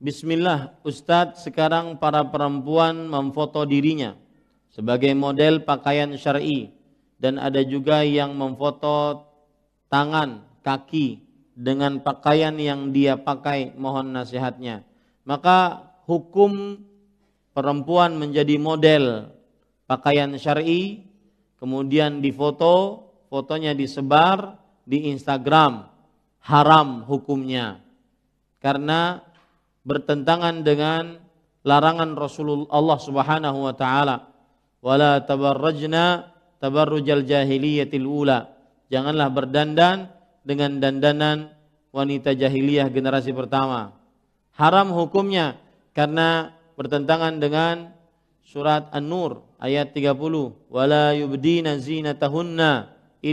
Bismillah, Ustadz sekarang para perempuan memfoto dirinya sebagai model pakaian syar'i dan ada juga yang memfoto tangan, kaki dengan pakaian yang dia pakai, mohon nasihatnya. Maka hukum perempuan menjadi model pakaian syar'i, kemudian difoto, fotonya disebar di Instagram, haram hukumnya. Karena bertentangan dengan larangan Rasulullah Allah Subhanahu wa taala. Wala tabarrajna tabarrujal jahiliyatil ula. Janganlah berdandan dengan dandanan wanita jahiliyah generasi pertama. Haram hukumnya karena bertentangan dengan surat An-Nur ayat 30. Wala yubdina zinatahunna